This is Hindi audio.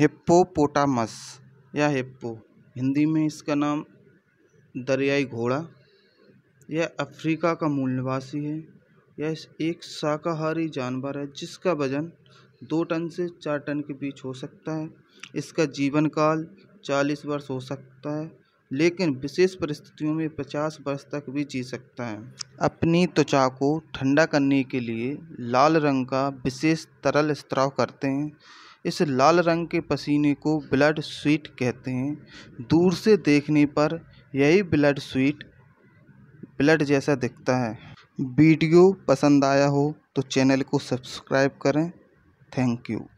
हिप्पोपोटामस या हिप्पो हिंदी में इसका नाम दरियाई घोड़ा यह अफ्रीका का मूल निवासी है यह एक शाकाहारी जानवर है जिसका वजन दो टन से चार टन के बीच हो सकता है इसका जीवन काल चालीस वर्ष हो सकता है लेकिन विशेष परिस्थितियों में पचास वर्ष तक भी जी सकता है अपनी त्वचा को ठंडा करने के लिए लाल रंग का विशेष तरल स्त्राव करते हैं इस लाल रंग के पसीने को ब्लड स्वीट कहते हैं दूर से देखने पर यही ब्लड स्वीट ब्लड जैसा दिखता है वीडियो पसंद आया हो तो चैनल को सब्सक्राइब करें थैंक यू